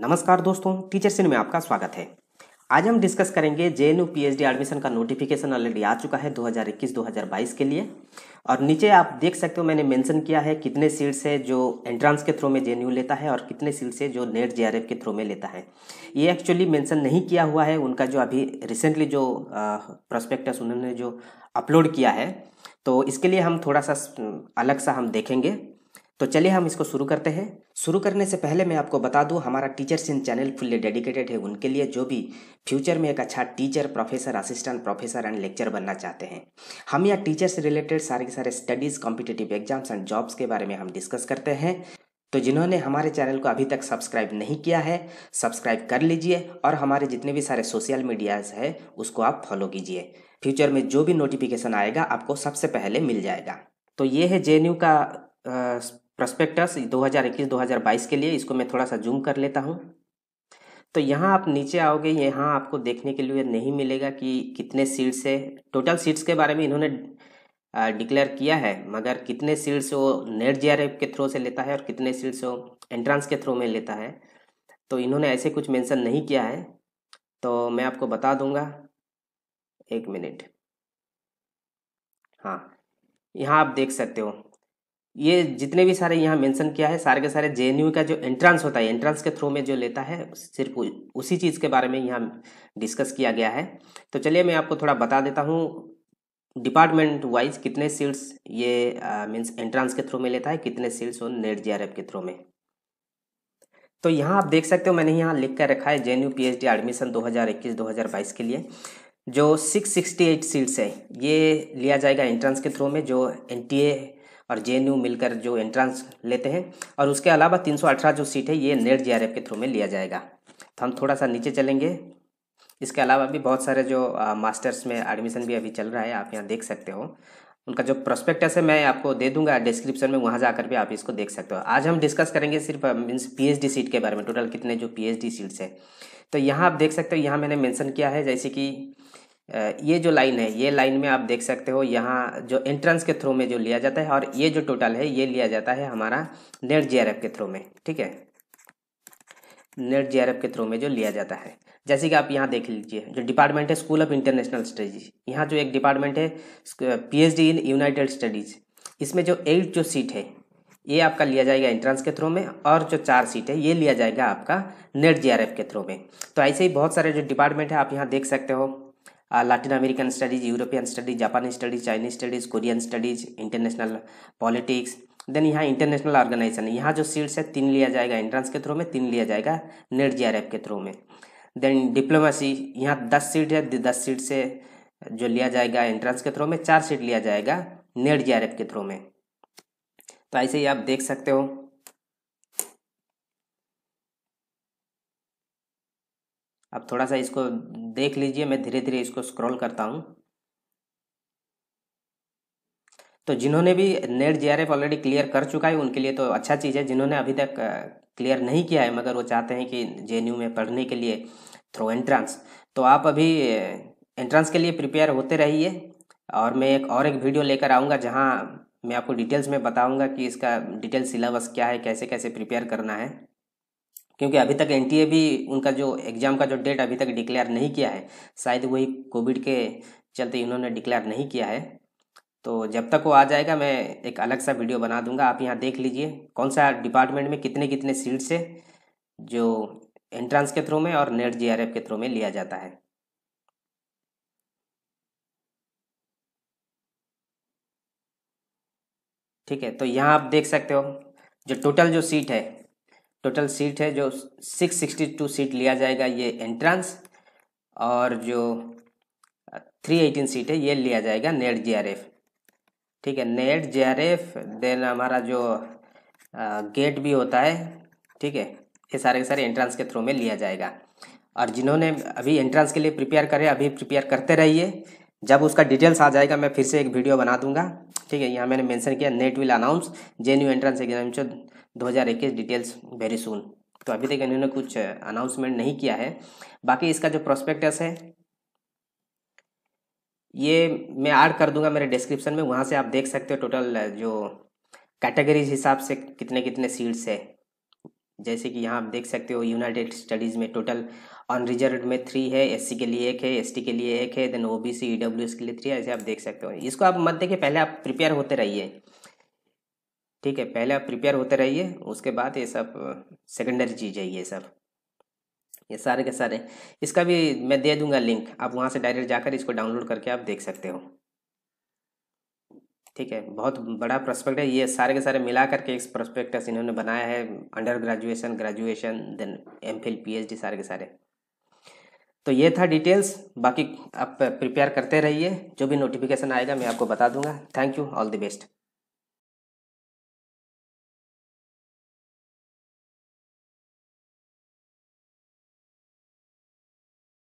नमस्कार दोस्तों टीचर सिंह में आपका स्वागत है आज हम डिस्कस करेंगे जे एन एडमिशन का नोटिफिकेशन ऑलरेडी आ चुका है 2021-2022 के लिए और नीचे आप देख सकते हो मैंने मेंशन किया है कितने सीट्स है जो एंट्रांस के थ्रू में जे लेता है और कितने सीट्स है जो नेट जे के थ्रू में लेता है ये एक्चुअली मेंशन नहीं किया हुआ है उनका जो अभी रिसेंटली जो प्रोस्पेक्टस उन्होंने जो अपलोड किया है तो इसके लिए हम थोड़ा सा अलग सा हम देखेंगे तो चलिए हम इसको शुरू करते हैं शुरू करने से पहले मैं आपको बता दूं हमारा teacher Singh channel fully dedicated है उनके लिए जो भी फ्यूचर में एक अच्छा teacher professor assistant professor and lecture बनना चाहते हैं हम यहाँ टीचर से रिलेटेड सारे के सारे studies competitive exams and jobs के बारे में हम डिस्कस करते हैं तो जिन्होंने हमारे चैनल को अभी तक सब्सक्राइब नहीं किया है सब्सक्राइब कर लीजिए और हमारे जितने भी सारे सोशल मीडियाज़ है उसको आप फॉलो कीजिए फ्यूचर में जो भी नोटिफिकेशन आएगा आपको सबसे पहले मिल जाएगा तो ये है जे का प्रोस्पेक्टस 2021-2022 के लिए इसको मैं थोड़ा सा जूम कर लेता हूँ तो यहाँ आप नीचे आओगे यहाँ आपको देखने के लिए नहीं मिलेगा कि कितने सीट्स है टोटल सीट्स के बारे में इन्होंने डिक्लेयर किया है मगर कितने सीट्स वो नेट जे के थ्रू से लेता है और कितने सीट्स वो एंट्रांस के थ्रू में लेता है तो इन्होंने ऐसे कुछ मैंसन नहीं किया है तो मैं आपको बता दूंगा एक मिनट हाँ यहाँ आप देख सकते हो ये जितने भी सारे यहाँ मेंशन किया है सारे के सारे जे का जो एंट्रेंस होता है एंट्रेंस के थ्रू में जो लेता है सिर्फ उसी चीज़ के बारे में यहाँ डिस्कस किया गया है तो चलिए मैं आपको थोड़ा बता देता हूँ डिपार्टमेंट वाइज कितने सीट्स ये मीन्स एंट्रेंस के थ्रू में लेता है कितने सीट्स वो नेट जे के थ्रू में तो यहाँ आप देख सकते हो मैंने यहाँ लिख कर रखा है J N U P H D admission दो हज़ार इक्कीस दो हज़ार बाईस के लिए जो सिक्स सिक्सटी एट सीट्स है ये लिया जाएगा एंट्रेंस के थ्रू में जो एन टी ए और जे मिलकर जो एंट्रेंस लेते हैं और उसके अलावा तीन जो सीट है ये नेट जे के थ्रू में लिया जाएगा तो हम थोड़ा सा नीचे चलेंगे इसके अलावा भी बहुत सारे जो आ, मास्टर्स में एडमिशन भी अभी चल रहा है आप यहाँ देख सकते हो उनका जो प्रोस्पेक्टस है मैं आपको दे दूंगा डिस्क्रिप्शन में वहाँ जाकर भी आप इसको देख सकते हो आज हम डिस्कस करेंगे सिर्फ मीन्स पीएचडी सीट के बारे में टोटल कितने जो पीएचडी सीट्स है तो यहाँ आप देख सकते हो यहाँ मैंने मैंशन किया है जैसे कि ये जो लाइन है ये लाइन में आप देख सकते हो यहाँ जो एंट्रेंस के थ्रू में जो लिया जाता है और ये जो टोटल है ये लिया जाता है हमारा नेट जी के थ्रू में ठीक है नेट जी के थ्रू में जो लिया जाता है जैसे कि आप यहाँ देख लीजिए जो डिपार्टमेंट है स्कूल ऑफ इंटरनेशनल स्टडीज यहाँ जो एक डिपार्टमेंट है पी इन यूनाइटेड स्टडीज़ इसमें जो एट जो सीट है ये आपका लिया जाएगा एंट्रेंस के थ्रू में और जो चार सीट है ये लिया जाएगा आपका नेट जीआरएफ के थ्रू में तो ऐसे ही बहुत सारे जो डिपार्टमेंट है आप यहाँ देख सकते हो Latin American studies European studies जापानी studies Chinese studies Korean studies international politics then यहाँ इंटरनेशनल ऑर्गेनाइजेशन यहाँ जो सीट्स है तीन लिया जाएगा एंट्रेंस के थ्रू में तीन लिया जाएगा नेट जी के थ्रू में देन डिप्लोमेसी यहाँ दस सीट है दस सीट से जो लिया जाएगा एंट्रेंस के थ्रू में चार सीट लिया जाएगा नेट जी के थ्रू में तो ऐसे ही आप देख सकते हो आप थोड़ा सा इसको देख लीजिए मैं धीरे धीरे इसको स्क्रॉल करता हूँ तो जिन्होंने भी नेट जे ऑलरेडी क्लियर कर चुका है उनके लिए तो अच्छा चीज़ है जिन्होंने अभी तक क्लियर नहीं किया है मगर वो चाहते हैं कि जे में पढ़ने के लिए थ्रू एंट्रांस तो आप अभी एंट्रांस के लिए प्रिपेयर होते रहिए और मैं एक और एक वीडियो लेकर आऊँगा जहाँ मैं आपको डिटेल्स में बताऊँगा कि इसका डिटेल सिलेबस क्या है कैसे कैसे प्रिपेयर करना है क्योंकि अभी तक एन भी उनका जो एग्ज़ाम का जो डेट अभी तक डिक्लेयर नहीं किया है शायद वही कोविड के चलते इन्होंने डिक्लेयर नहीं किया है तो जब तक वो आ जाएगा मैं एक अलग सा वीडियो बना दूंगा आप यहाँ देख लीजिए कौन सा डिपार्टमेंट में कितने कितने सीट्स है जो एंट्रेंस के थ्रू में और नेट जी के थ्रू में लिया जाता है ठीक है तो यहाँ आप देख सकते हो जो टोटल जो सीट है टोटल सीट है जो 662 सीट लिया जाएगा ये एंट्रेंस और जो 318 सीट है ये लिया जाएगा नेट जीआरएफ ठीक है नेट जीआरएफ देन हमारा जो गेट भी होता है ठीक है ये सारे के सारे एंट्रेंस के थ्रू में लिया जाएगा और जिन्होंने अभी एंट्रेंस के लिए प्रिपेयर करे अभी प्रिपेयर करते रहिए जब उसका डिटेल्स आ जाएगा मैं फिर से एक वीडियो बना दूंगा ठीक है यहाँ मैंने मेंशन किया NET will announce J entrance entrance जो 2021 डिटेल्स वेरी सुन तो अभी तक इन्होंने कुछ अनाउंसमेंट नहीं किया है बाकी इसका जो प्रोस्पेक्टस है ये मैं ऐड कर दूंगा मेरे डिस्क्रिप्शन में वहाँ से आप देख सकते हो टोटल जो कैटेगरीज हिसाब से कितने कितने सीट्स है जैसे कि यहाँ आप देख सकते हो यूनाइटेड स्टडीज़ में टोटल ऑन रिजर्व में थ्री है एससी के लिए एक है एसटी के लिए एक है देन ओबीसी ईडब्ल्यूएस के लिए थ्री है ऐसे आप देख सकते हो इसको आप मत देखिए पहले आप प्रिपेयर होते रहिए ठीक है पहले आप प्रिपेयर होते रहिए उसके बाद ये सब सेकेंडरी चीज़ है ये सब ये सारे के सारे इसका भी मैं दे दूंगा लिंक आप वहाँ से डायरेक्ट जाकर इसको डाउनलोड करके आप देख सकते हो ठीक है बहुत बड़ा प्रोस्पेक्ट है ये सारे के सारे मिला करके एक प्रोस्पेक्टस इन्होंने बनाया है under graduation graduation then M Phil P सारे के सारे तो ये था डिटेल्स बाकी आप प्रिपेयर करते रहिए जो भी नोटिफिकेशन आएगा मैं आपको बता दूंगा thank you all the best